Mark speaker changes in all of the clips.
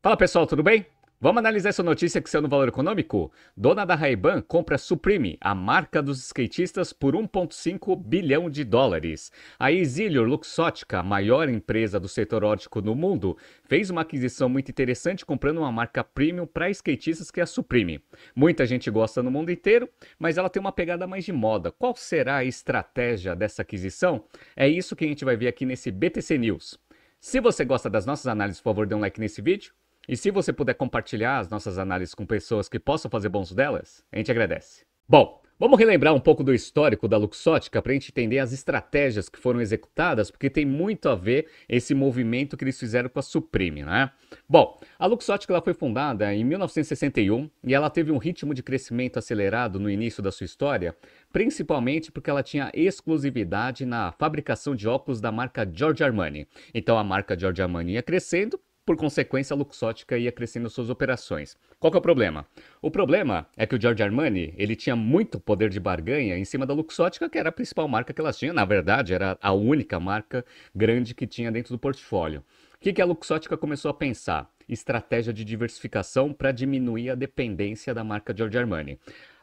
Speaker 1: Fala pessoal, tudo bem? Vamos analisar essa notícia que saiu no Valor Econômico? Dona da Ray-Ban compra Supreme, a marca dos skatistas, por 1,5 bilhão de dólares. A Exilio Luxótica, maior empresa do setor ótico no mundo, fez uma aquisição muito interessante comprando uma marca premium para skatistas que é a Supreme. Muita gente gosta no mundo inteiro, mas ela tem uma pegada mais de moda. Qual será a estratégia dessa aquisição? É isso que a gente vai ver aqui nesse BTC News. Se você gosta das nossas análises, por favor, dê um like nesse vídeo. E se você puder compartilhar as nossas análises com pessoas que possam fazer bons delas, a gente agradece. Bom, vamos relembrar um pouco do histórico da Luxótica para a gente entender as estratégias que foram executadas, porque tem muito a ver esse movimento que eles fizeram com a Supreme, né? Bom, a Luxótica ela foi fundada em 1961 e ela teve um ritmo de crescimento acelerado no início da sua história, principalmente porque ela tinha exclusividade na fabricação de óculos da marca Giorgio Armani. Então a marca Giorgio Armani ia crescendo por consequência, a Luxótica ia crescendo suas operações. Qual é o problema? O problema é que o George Armani, ele tinha muito poder de barganha em cima da Luxótica, que era a principal marca que elas tinham. Na verdade, era a única marca grande que tinha dentro do portfólio. O que, que a Luxótica começou a pensar? Estratégia de diversificação para diminuir a dependência da marca George Armani.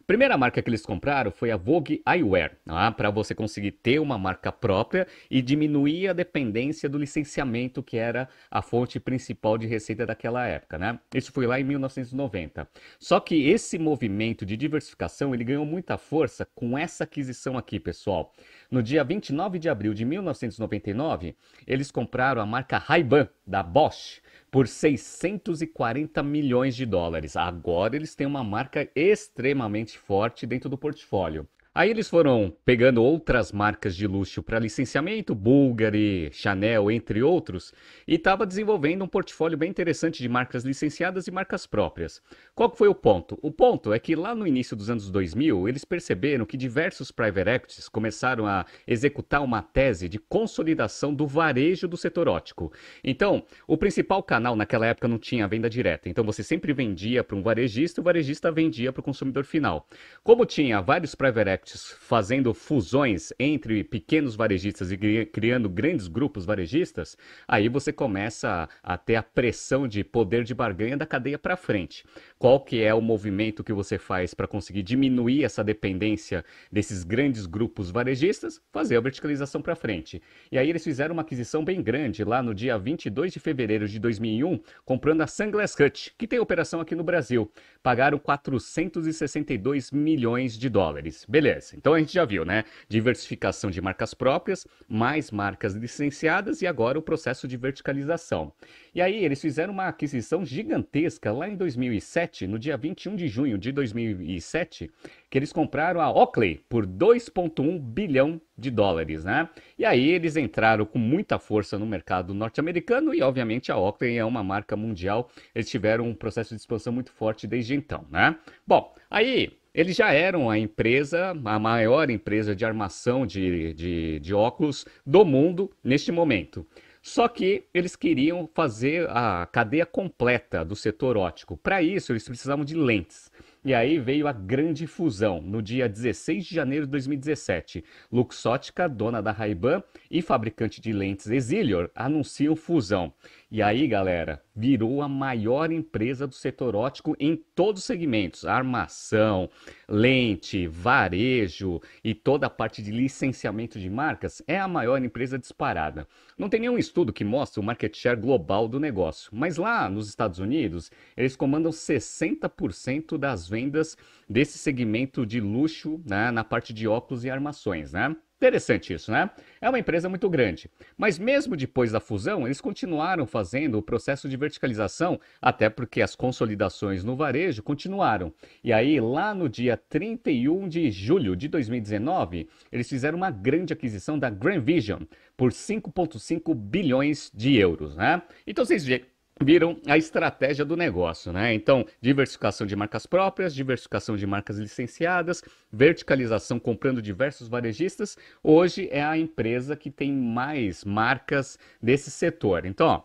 Speaker 1: Primeira marca que eles compraram foi a Vogue Eyewear, ah, tá? para você conseguir ter uma marca própria e diminuir a dependência do licenciamento que era a fonte principal de receita daquela época, né? Isso foi lá em 1990. Só que esse movimento de diversificação, ele ganhou muita força com essa aquisição aqui, pessoal. No dia 29 de abril de 1999, eles compraram a marca Ray-Ban, da Bosch por 640 milhões de dólares. Agora eles têm uma marca extremamente forte dentro do portfólio. Aí eles foram pegando outras marcas de luxo para licenciamento, Bulgari, Chanel, entre outros, e estava desenvolvendo um portfólio bem interessante de marcas licenciadas e marcas próprias. Qual foi o ponto? O ponto é que lá no início dos anos 2000, eles perceberam que diversos private equities começaram a executar uma tese de consolidação do varejo do setor ótico. Então, o principal canal naquela época não tinha venda direta, então você sempre vendia para um varejista e o varejista vendia para o consumidor final. Como tinha vários private fazendo fusões entre pequenos varejistas e criando grandes grupos varejistas, aí você começa a, a ter a pressão de poder de barganha da cadeia para frente. Qual que é o movimento que você faz para conseguir diminuir essa dependência desses grandes grupos varejistas? Fazer a verticalização para frente. E aí eles fizeram uma aquisição bem grande lá no dia 22 de fevereiro de 2001, comprando a Sunglass Hut, que tem operação aqui no Brasil. Pagaram 462 milhões de dólares. Beleza acontece. Então a gente já viu, né? Diversificação de marcas próprias, mais marcas licenciadas e agora o processo de verticalização. E aí eles fizeram uma aquisição gigantesca lá em 2007, no dia 21 de junho de 2007, que eles compraram a Oakley por 2,1 bilhão de dólares, né? E aí eles entraram com muita força no mercado norte-americano e, obviamente, a Oakley é uma marca mundial. Eles tiveram um processo de expansão muito forte desde então, né? Bom, aí eles já eram a empresa, a maior empresa de armação de, de, de óculos do mundo neste momento. Só que eles queriam fazer a cadeia completa do setor óptico. Para isso, eles precisavam de lentes. E aí veio a grande fusão no dia 16 de janeiro de 2017. Luxótica, dona da Ray-Ban e fabricante de lentes Exilior anunciam fusão. E aí, galera, virou a maior empresa do setor ótico em todos os segmentos: armação, lente, varejo e toda a parte de licenciamento de marcas. É a maior empresa disparada. Não tem nenhum estudo que mostre o market share global do negócio, mas lá nos Estados Unidos, eles comandam 60% das vendas desse segmento de luxo né, na parte de óculos e armações, né? Interessante isso, né? É uma empresa muito grande. Mas mesmo depois da fusão, eles continuaram fazendo o processo de verticalização, até porque as consolidações no varejo continuaram. E aí, lá no dia 31 de julho de 2019, eles fizeram uma grande aquisição da Grand Vision por 5,5 bilhões de euros, né? Então vocês veem viram a estratégia do negócio, né? Então, diversificação de marcas próprias, diversificação de marcas licenciadas, verticalização comprando diversos varejistas. Hoje é a empresa que tem mais marcas desse setor. Então,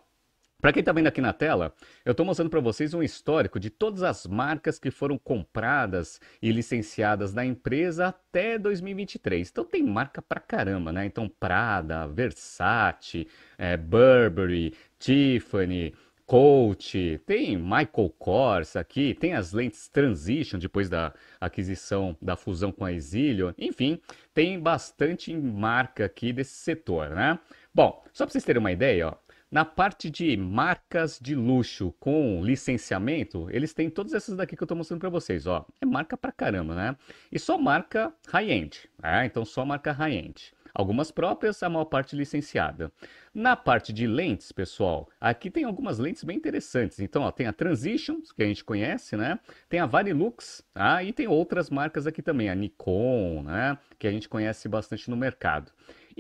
Speaker 1: para quem está vendo aqui na tela, eu estou mostrando para vocês um histórico de todas as marcas que foram compradas e licenciadas da empresa até 2023. Então tem marca para caramba, né? Então Prada, Versace, é, Burberry, Tiffany, Coach, tem Michael Kors aqui, tem as lentes Transition depois da aquisição da fusão com a Exilio, enfim, tem bastante marca aqui desse setor, né? Bom, só para vocês terem uma ideia, ó, na parte de marcas de luxo com licenciamento, eles têm todas essas daqui que eu estou mostrando para vocês, ó. É marca para caramba, né? E só marca high-end, né? Então só marca high-end algumas próprias, a maior parte licenciada. Na parte de lentes, pessoal, aqui tem algumas lentes bem interessantes. Então, ó, tem a Transitions, que a gente conhece, né? Tem a Varilux, tá? e tem outras marcas aqui também, a Nikon, né? Que a gente conhece bastante no mercado.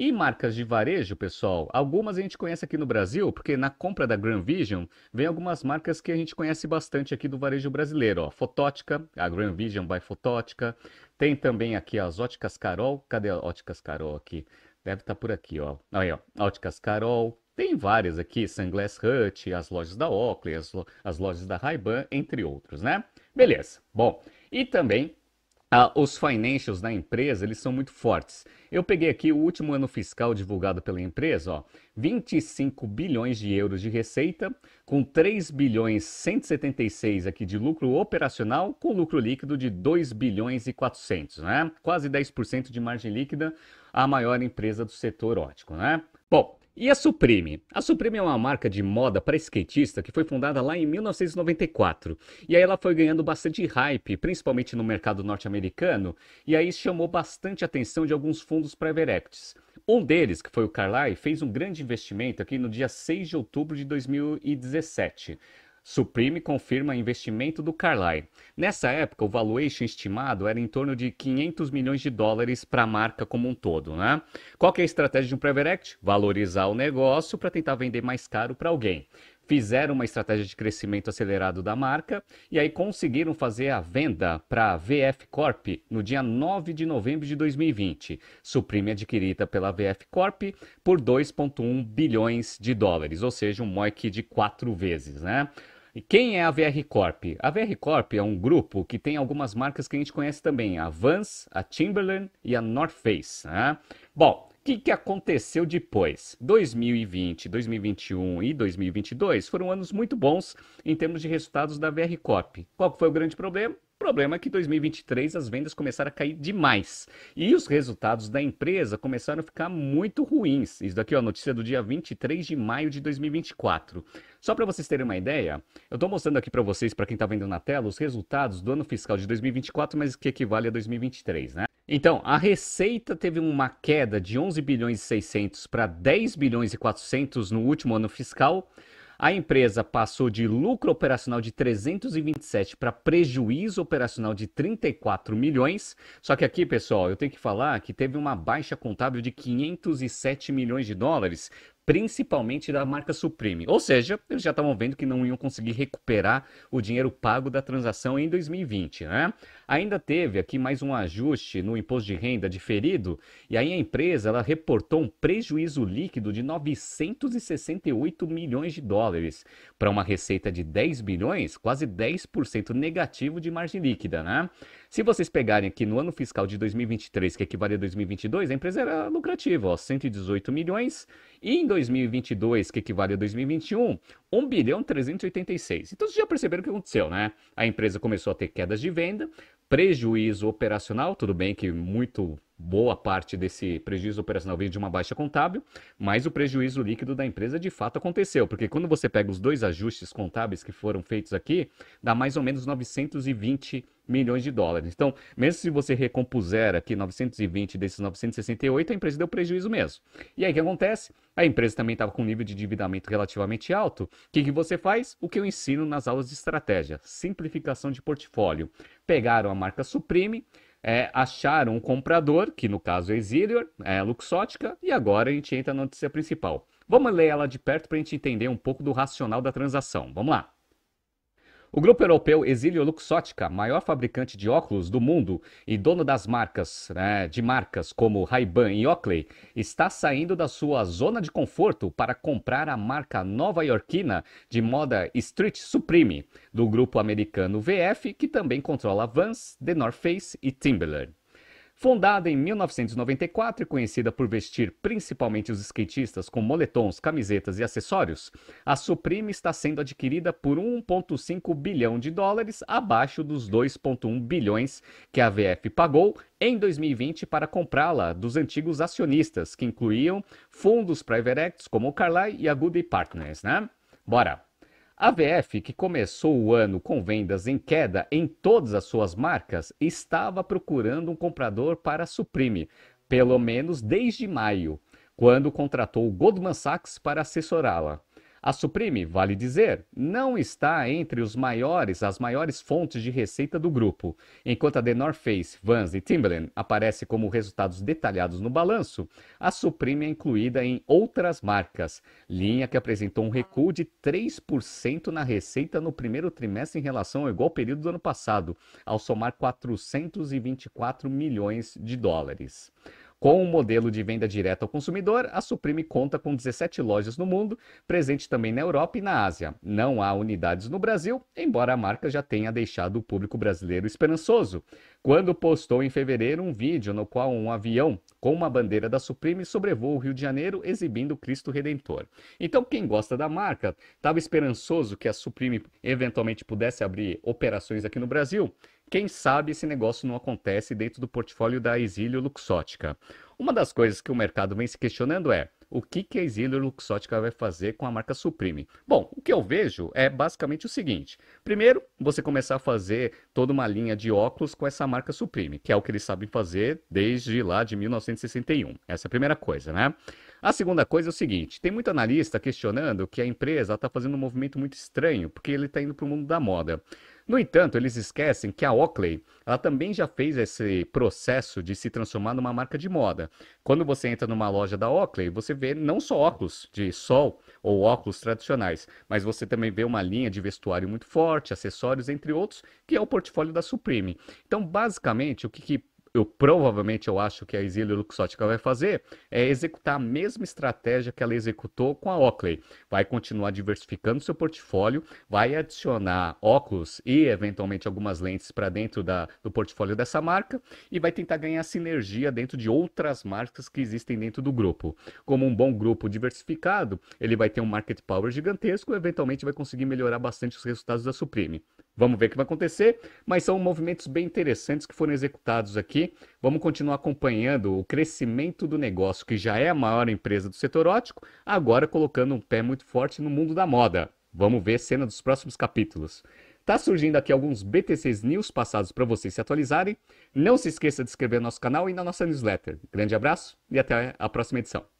Speaker 1: E marcas de varejo, pessoal, algumas a gente conhece aqui no Brasil, porque na compra da Grand Vision vem algumas marcas que a gente conhece bastante aqui do varejo brasileiro. Ó, Fotótica, a Grand Vision by Fotótica. Tem também aqui as Óticas Carol. Cadê a Óticas Carol aqui? Deve estar tá por aqui, ó. Aí, ó. Óticas Carol. Tem várias aqui, Sunglass Hut, as lojas da Oakley, as, lo as lojas da Ray-Ban, entre outros, né? Beleza. Bom, e também ah, os financials da empresa, eles são muito fortes. Eu peguei aqui o último ano fiscal divulgado pela empresa, ó, 25 bilhões de euros de receita, com 3 bilhões 176 aqui de lucro operacional, com lucro líquido de 2 bilhões e 400, né? Quase 10% de margem líquida, a maior empresa do setor ótico, né? Bom, e a Supreme? A Supreme é uma marca de moda para skatista que foi fundada lá em 1994. E aí ela foi ganhando bastante hype, principalmente no mercado norte-americano, e aí chamou bastante atenção de alguns fundos private equities. Um deles, que foi o Carlyle, fez um grande investimento aqui no dia 6 de outubro de 2017. Suprime confirma investimento do Carlyle. Nessa época, o valuation estimado era em torno de 500 milhões de dólares para a marca como um todo, né? Qual é a estratégia de um private equity? Valorizar o negócio para tentar vender mais caro para alguém fizeram uma estratégia de crescimento acelerado da marca e aí conseguiram fazer a venda para a VF Corp no dia 9 de novembro de 2020. Suprime adquirida pela VF Corp por 2,1 bilhões de dólares, ou seja, um MOIC de quatro vezes, né? E quem é a VR Corp? A VR Corp é um grupo que tem algumas marcas que a gente conhece também, a Vans, a Timberland e a North Face. Né? Bom, o que, que aconteceu depois? 2020, 2021 e 2022 foram anos muito bons em termos de resultados da VR Corp. Qual foi o grande problema? problema é que em 2023 as vendas começaram a cair demais e os resultados da empresa começaram a ficar muito ruins. Isso daqui é a notícia do dia 23 de maio de 2024. Só para vocês terem uma ideia, eu estou mostrando aqui para vocês, para quem está vendo na tela, os resultados do ano fiscal de 2024, mas que equivale a 2023, né? Então, a receita teve uma queda de 11 bilhões e 600 para 10 bilhões e 400 no último ano fiscal. A empresa passou de lucro operacional de 327 para prejuízo operacional de 34 milhões. Só que aqui, pessoal, eu tenho que falar que teve uma baixa contábil de 507 milhões de dólares principalmente da marca Supreme. Ou seja, eles já estavam vendo que não iam conseguir recuperar o dinheiro pago da transação em 2020. Né? Ainda teve aqui mais um ajuste no imposto de renda diferido, e aí a empresa ela reportou um prejuízo líquido de 968 milhões de dólares para uma receita de 10 bilhões, quase 10% negativo de margem líquida. Né? Se vocês pegarem aqui no ano fiscal de 2023, que equivale a 2022, a empresa era lucrativa, ó, 118 milhões, e em 2022, que equivale a 2021, 1 bilhão 386. Então vocês já perceberam o que aconteceu, né? A empresa começou a ter quedas de venda, prejuízo operacional, tudo bem que muito boa parte desse prejuízo operacional veio de uma baixa contábil, mas o prejuízo líquido da empresa de fato aconteceu, porque quando você pega os dois ajustes contábeis que foram feitos aqui, dá mais ou menos 920 milhões de dólares. Então, mesmo se você recompuser aqui 920 desses 968, a empresa deu prejuízo mesmo. E aí o que acontece? A empresa também estava com um nível de endividamento relativamente alto. O que, que você faz? O que eu ensino nas aulas de estratégia: simplificação de portfólio. Pegaram a marca Supreme, é, achar um comprador, que no caso é Exilior, é Luxótica, e agora a gente entra na notícia principal. Vamos ler ela de perto para a gente entender um pouco do racional da transação. Vamos lá. O grupo europeu Exílio Luxottica, maior fabricante de óculos do mundo e dono das marcas, né, de marcas como Ray-Ban e Oakley, está saindo da sua zona de conforto para comprar a marca nova-iorquina de moda Street Supreme, do grupo americano VF, que também controla Vans, The North Face e Timberland. Fundada em 1994 e conhecida por vestir principalmente os skatistas com moletons, camisetas e acessórios, a Supreme está sendo adquirida por 1,5 bilhão de dólares, abaixo dos 2,1 bilhões que a VF pagou em 2020 para comprá-la dos antigos acionistas, que incluíam fundos private equity como o Carlyle e a Goody Partners, né? Bora! A VF, que começou o ano com vendas em queda em todas as suas marcas, estava procurando um comprador para a Supreme, pelo menos desde maio, quando contratou Goldman Sachs para assessorá-la. A Supreme, vale dizer, não está entre os maiores, as maiores fontes de receita do grupo. Enquanto a The North Face, Vans e Timberland aparecem como resultados detalhados no balanço, a Supreme é incluída em outras marcas, linha que apresentou um recuo de 3% na receita no primeiro trimestre em relação ao igual período do ano passado, ao somar 424 milhões de dólares. Com o um modelo de venda direta ao consumidor, a Supreme conta com 17 lojas no mundo, presente também na Europa e na Ásia. Não há unidades no Brasil, embora a marca já tenha deixado o público brasileiro esperançoso, quando postou em fevereiro um vídeo no qual um avião com uma bandeira da Supreme sobrevoa o Rio de Janeiro exibindo Cristo Redentor. Então, quem gosta da marca estava esperançoso que a Supreme eventualmente pudesse abrir operações aqui no Brasil. Quem sabe esse negócio não acontece dentro do portfólio da Exílio Luxótica. Uma das coisas que o mercado vem se questionando é o que, que a Exílio Luxótica vai fazer com a marca Supreme? Bom, o que eu vejo é basicamente o seguinte: primeiro, você começar a fazer toda uma linha de óculos com essa marca Supreme, que é o que eles sabem fazer desde lá de 1961. Essa é a primeira coisa, né? A segunda coisa é o seguinte: tem muito analista questionando que a empresa está fazendo um movimento muito estranho, porque ele está indo para o mundo da moda. No entanto, eles esquecem que a Oakley, ela também já fez esse processo de se transformar numa marca de moda. Quando você entra numa loja da Oakley, você vê não só óculos de sol ou óculos tradicionais, mas você também vê uma linha de vestuário muito forte, acessórios, entre outros, que é o portfólio da Supreme. Então, basicamente, o que, que eu provavelmente eu acho que a Exílio Luxótica vai fazer é executar a mesma estratégia que ela executou com a Oakley. Vai continuar diversificando seu portfólio, vai adicionar óculos e eventualmente algumas lentes para dentro da, do portfólio dessa marca e vai tentar ganhar sinergia dentro de outras marcas que existem dentro do grupo. Como um bom grupo diversificado, ele vai ter um market power gigantesco e eventualmente vai conseguir melhorar bastante os resultados da Supreme. Vamos ver o que vai acontecer, mas são movimentos bem interessantes que foram executados aqui. Vamos continuar acompanhando o crescimento do negócio, que já é a maior empresa do setor ótico, agora colocando um pé muito forte no mundo da moda. Vamos ver cena dos próximos capítulos. Tá surgindo aqui alguns BTCs News passados para vocês se atualizarem. Não se esqueça de inscrever no nosso canal e na nossa newsletter. Grande abraço e até a próxima edição.